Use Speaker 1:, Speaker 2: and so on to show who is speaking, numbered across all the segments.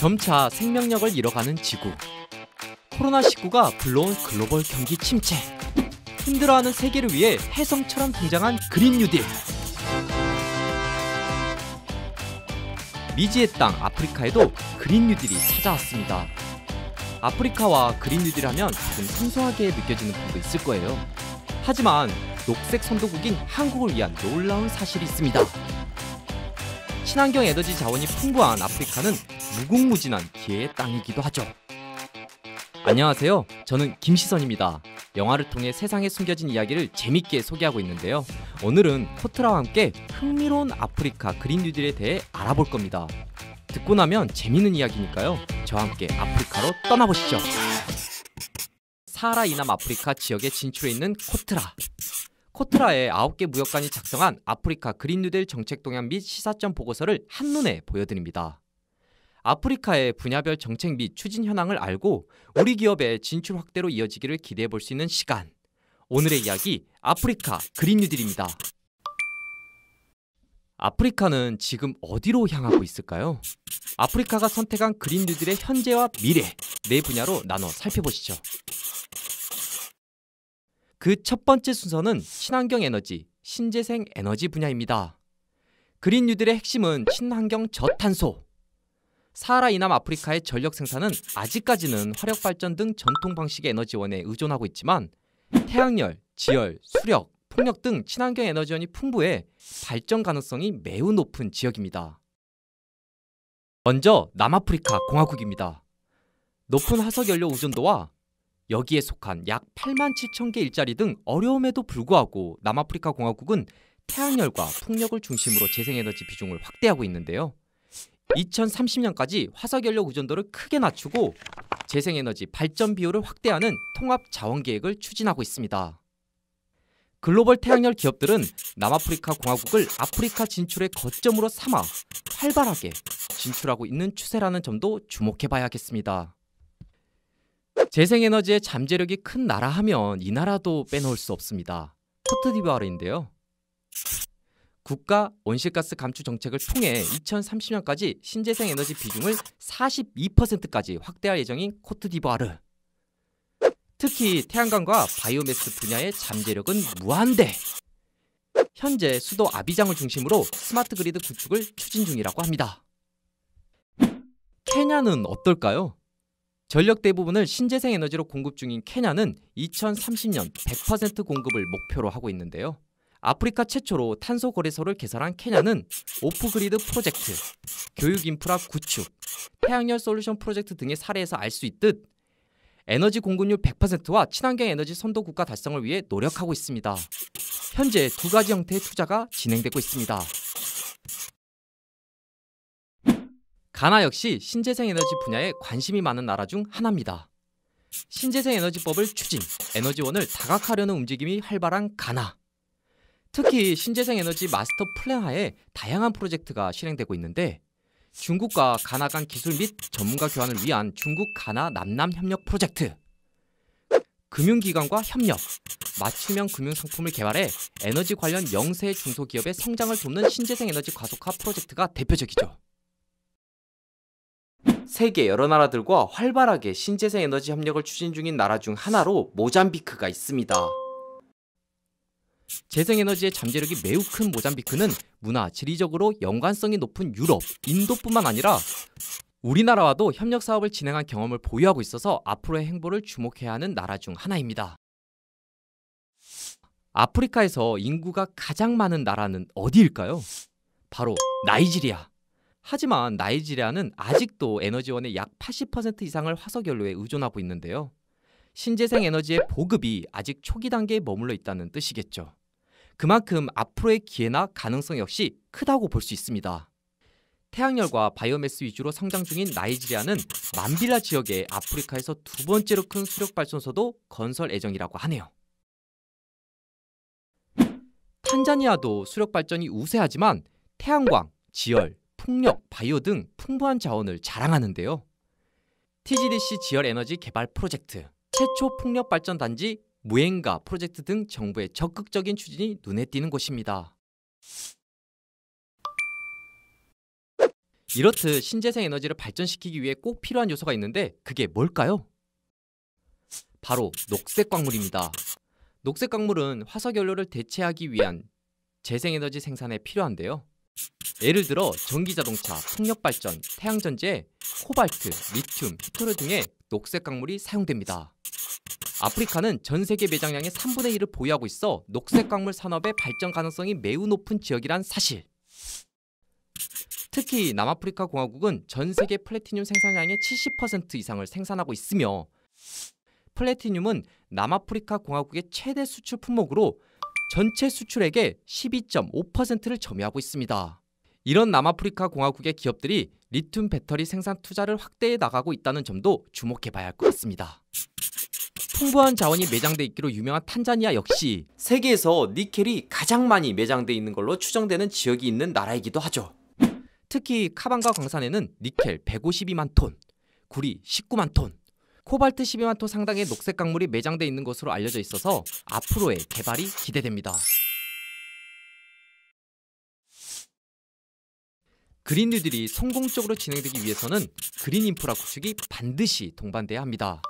Speaker 1: 점차 생명력을 잃어가는 지구. 코로나19가 불러온 글로벌 경기 침체. 힘들어하는 세계를 위해 혜성처럼 등장한 그린 뉴딜. 미지의 땅 아프리카에도 그린 뉴딜이 찾아왔습니다. 아프리카와 그린 뉴딜 하면 조금 생소하게 느껴지는 분도 있을 거예요. 하지만 녹색 선도국인 한국을 위한 놀라운 사실이 있습니다. 친환경 에너지 자원이 풍부한 아프리카는 무궁무진한 기회의 땅이기도 하죠. 안녕하세요. 저는 김시선입니다. 영화를 통해 세상에 숨겨진 이야기를 재밌게 소개하고 있는데요. 오늘은 코트라와 함께 흥미로운 아프리카 그린 뉴딜에 대해 알아볼 겁니다. 듣고 나면 재밌는 이야기니까요. 저와 함께 아프리카로 떠나보시죠. 사하라 이남 아프리카 지역에 진출해 있는 코트라. 코트라의 9개 무역관이 작성한 아프리카 그린 뉴딜 정책 동향 및 시사점 보고서를 한눈에 보여드립니다. 아프리카의 분야별 정책 및 추진 현황을 알고 우리 기업의 진출 확대로 이어지기를 기대해 볼 수 있는 시간. 오늘의 이야기 아프리카 그린 뉴딜입니다. 아프리카는 지금 어디로 향하고 있을까요? 아프리카가 선택한 그린 뉴딜의 현재와 미래 네 분야로 나눠 살펴보시죠. 그첫 번째 순서는 친환경 에너지, 신재생 에너지 분야입니다. 그린 뉴딜의 핵심은 친환경 저탄소. 사하라 이남 아프리카의 전력 생산은 아직까지는 화력 발전 등 전통 방식의 에너지원에 의존하고 있지만 태양열, 지열, 수력, 풍력 등 친환경 에너지원이 풍부해 발전 가능성이 매우 높은 지역입니다. 먼저 남아프리카 공화국입니다. 높은 화석연료 의존도와 여기에 속한 약 8만 7천 개 일자리 등 어려움에도 불구하고 남아프리카 공화국은 태양열과 풍력을 중심으로 재생에너지 비중을 확대하고 있는데요. 2030년까지 화석연료 의존도를 크게 낮추고 재생에너지 발전 비율을 확대하는 통합 자원 계획을 추진하고 있습니다. 글로벌 태양열 기업들은 남아프리카 공화국을 아프리카 진출의 거점으로 삼아 활발하게 진출하고 있는 추세라는 점도 주목해봐야겠습니다. 재생에너지의 잠재력이 큰 나라 하면 이 나라도 빼놓을 수 없습니다. 코트디부아르인데요. 국가 온실가스 감축 정책을 통해 2030년까지 신재생 에너지 비중을 42%까지 확대할 예정인 코트디부아르. 특히 태양광과 바이오매스 분야의 잠재력은 무한대. 현재 수도 아비장을 중심으로 스마트 그리드 구축을 추진 중이라고 합니다. 케냐는 어떨까요? 전력 대부분을 신재생 에너지로 공급 중인 케냐는 2030년 100% 공급을 목표로 하고 있는데요. 아프리카 최초로 탄소 거래소를 개설한 케냐는 오프그리드 프로젝트, 교육 인프라 구축, 태양열 솔루션 프로젝트 등의 사례에서 알 수 있듯 에너지 공급률 100%와 친환경 에너지 선도 국가 달성을 위해 노력하고 있습니다. 현재 두 가지 형태의 투자가 진행되고 있습니다. 가나 역시 신재생 에너지 분야에 관심이 많은 나라 중 하나입니다. 신재생 에너지법을 추진, 에너지원을 다각화하려는 움직임이 활발한 가나. 특히 신재생 에너지 마스터 플랜 하에 다양한 프로젝트가 실행되고 있는데 중국과 가나 간 기술 및 전문가 교환을 위한 중국 가나 남남 협력 프로젝트. 금융기관과 협력, 맞춤형 금융 상품을 개발해 에너지 관련 영세 중소기업의 성장을 돕는 신재생 에너지 가속화 프로젝트가 대표적이죠. 세계 여러 나라들과 활발하게 신재생 에너지 협력을 추진 중인 나라 중 하나로 모잠비크가 있습니다. 재생에너지의 잠재력이 매우 큰 모잠비크는 문화, 지리적으로 연관성이 높은 유럽, 인도뿐만 아니라 우리나라와도 협력 사업을 진행한 경험을 보유하고 있어서 앞으로의 행보를 주목해야 하는 나라 중 하나입니다. 아프리카에서 인구가 가장 많은 나라는 어디일까요? 바로 나이지리아. 하지만 나이지리아는 아직도 에너지원의 약 80% 이상을 화석연료에 의존하고 있는데요. 신재생 에너지의 보급이 아직 초기 단계에 머물러 있다는 뜻이겠죠. 그만큼 앞으로의 기회나 가능성 역시 크다고 볼 수 있습니다. 태양열과 바이오매스 위주로 성장 중인 나이지리아는 만빌라 지역의 아프리카에서 두 번째로 큰 수력 발전소도 건설 예정이라고 하네요. 탄자니아도 수력 발전이 우세하지만 태양광, 지열, 풍력, 바이오 등 풍부한 자원을 자랑하는데요. TGDC 지열 에너지 개발 프로젝트, 최초 풍력 발전 단지 무행가 프로젝트 등 정부의 적극적인 추진이 눈에 띄는 곳입니다. 이렇듯 신재생 에너지를 발전시키기 위해 꼭 필요한 요소가 있는데 그게 뭘까요? 바로 녹색 광물입니다. 녹색 광물은 화석 연료를 대체하기 위한 재생에너지 생산에 필요한데요. 예를 들어 전기자동차, 풍력발전, 태양전지에 코발트, 리튬, 히토르 등의 녹색 광물이 사용됩니다. 아프리카는 전 세계 매장량의 3분의 1을 보유하고 있어 녹색 광물 산업의 발전 가능성이 매우 높은 지역이란 사실. 특히 남아프리카 공화국은 전 세계 플래티늄 생산량의 70% 이상을 생산하고 있으며 플래티늄은 남아프리카 공화국의 최대 수출 품목으로 전체 수출액의 12.5%를 점유하고 있습니다. 이런 남아프리카 공화국의 기업들이 리튬 배터리 생산 투자를 확대해 나가고 있다는 점도 주목해 봐야 할 것 같습니다. 풍부한 자원이 매장돼 있기로 유명한 탄자니아 역시 세계에서 니켈이 가장 많이 매장돼 있는 걸로 추정되는 지역이 있는 나라이기도 하죠. 특히 카방과 광산에는 니켈 152만 톤, 구리 19만 톤, 코발트 12만 톤 상당의 녹색 강물이 매장돼 있는 것으로 알려져 있어서 앞으로의 개발이 기대됩니다. 그린뉴딜이 성공적으로 진행되기 위해서는 그린 인프라 구축이 반드시 동반돼야 합니다.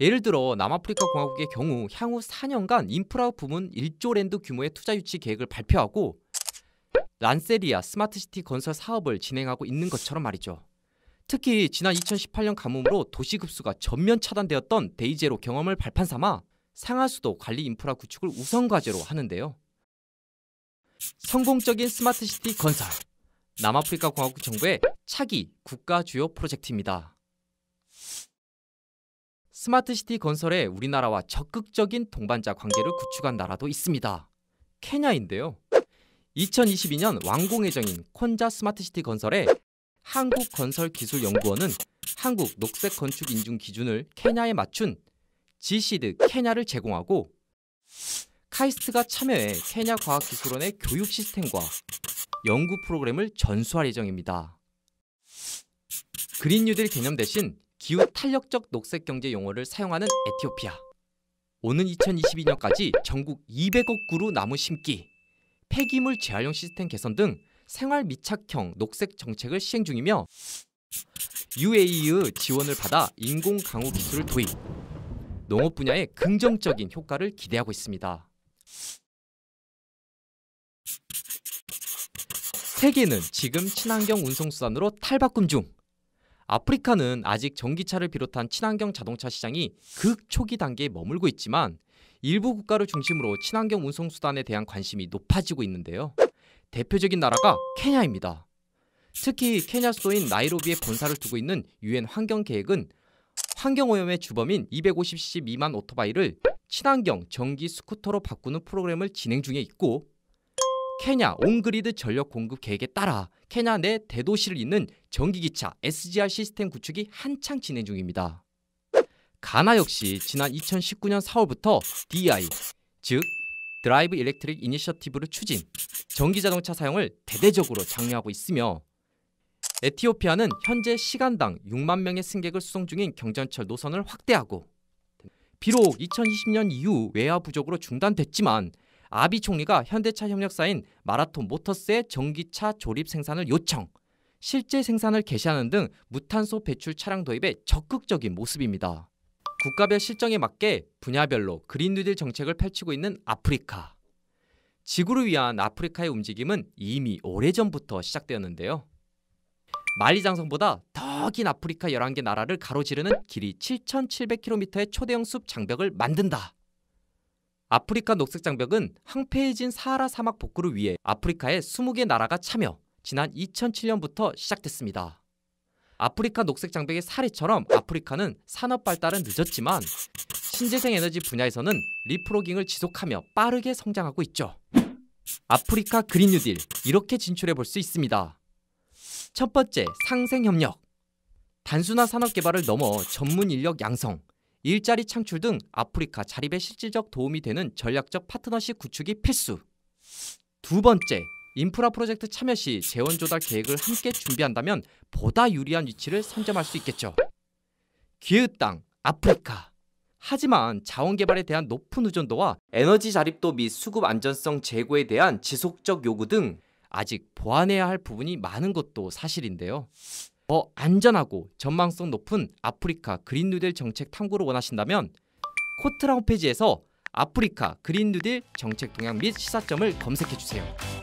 Speaker 1: 예를 들어 남아프리카 공화국의 경우 향후 4년간 인프라 부문 1조 랜드 규모의 투자 유치 계획을 발표하고 란세리아 스마트시티 건설 사업을 진행하고 있는 것처럼 말이죠. 특히 지난 2018년 가뭄으로 도시 급수가 전면 차단되었던 데이제로 경험을 발판 삼아 상하수도 관리 인프라 구축을 우선 과제로 하는데요. 성공적인 스마트시티 건설 남아프리카 공화국 정부의 차기 국가 주요 프로젝트입니다. 스마트시티 건설에 우리나라와 적극적인 동반자 관계를 구축한 나라도 있습니다. 케냐인데요. 2022년 완공 예정인 콘자 스마트시티 건설에 한국건설기술연구원은 한국 녹색건축 인증 기준을 케냐에 맞춘 G시드 케냐를 제공하고 카이스트가 참여해 케냐 과학기술원의 교육 시스템과 연구 프로그램을 전수할 예정입니다. 그린 뉴딜 개념 대신 기후 탄력적 녹색 경제 용어를 사용하는 에티오피아. 오는 2022년까지 전국 200억 그루 나무 심기, 폐기물 재활용 시스템 개선 등 생활 미착형 녹색 정책을 시행 중이며 UAE의 지원을 받아 인공 강우 기술을 도입, 농업 분야에 긍정적인 효과를 기대하고 있습니다. 세계는 지금 친환경 운송수단으로 탈바꿈 중. 아프리카는 아직 전기차를 비롯한 친환경 자동차 시장이 극초기 단계에 머물고 있지만 일부 국가를 중심으로 친환경 운송수단에 대한 관심이 높아지고 있는데요. 대표적인 나라가 케냐입니다. 특히 케냐 수도인 나이로비에 본사를 두고 있는 유엔 환경계획은 환경오염의 주범인 250cc 미만 오토바이를 친환경 전기 스쿠터로 바꾸는 프로그램을 진행 중에 있고 케냐 온그리드 전력 공급 계획에 따라 케냐 내 대도시를 잇는 전기기차 SGR 시스템 구축이 한창 진행 중입니다. 가나 역시 지난 2019년 4월부터 DI, 즉 드라이브 일렉트릭 이니셔티브를 추진, 전기자동차 사용을 대대적으로 장려하고 있으며 에티오피아는 현재 시간당 6만 명의 승객을 수송 중인 경전철 노선을 확대하고 비록 2020년 이후 외화 부족으로 중단됐지만 아비 총리가 현대차 협력사인 마라톤 모터스의 전기차 조립 생산을 요청, 실제 생산을 개시하는 등 무탄소 배출 차량 도입에 적극적인 모습입니다. 국가별 실정에 맞게 분야별로 그린 뉴딜 정책을 펼치고 있는 아프리카. 지구를 위한 아프리카의 움직임은 이미 오래전부터 시작되었는데요. 말리장성보다 더 긴 아프리카 11개 나라를 가로지르는 길이 7,700km의 초대형 숲 장벽을 만든다. 아프리카 녹색 장벽은 황폐해진 사하라 사막 복구를 위해 아프리카의 20개 나라가 참여, 지난 2007년부터 시작됐습니다. 아프리카 녹색 장벽의 사례처럼 아프리카는 산업 발달은 늦었지만 신재생 에너지 분야에서는 리프로깅을 지속하며 빠르게 성장하고 있죠. 아프리카 그린 뉴딜 이렇게 진출해 볼 수 있습니다. 첫 번째, 상생 협력. 단순한 산업 개발을 넘어 전문 인력 양성, 일자리 창출 등 아프리카 자립에 실질적 도움이 되는 전략적 파트너십 구축이 필수. 두 번째, 인프라 프로젝트 참여 시 재원 조달 계획을 함께 준비한다면 보다 유리한 위치를 선점할 수 있겠죠. 기후 땅, 아프리카. 하지만 자원 개발에 대한 높은 의존도와 에너지 자립도 및 수급 안전성 제고에 대한 지속적 요구 등 아직 보완해야 할 부분이 많은 것도 사실인데요. 더 안전하고 전망성 높은 아프리카 그린 뉴딜 정책 탐구를 원하신다면 코트라 홈페이지에서 아프리카 그린 뉴딜 정책 동향 및 시사점을 검색해 주세요.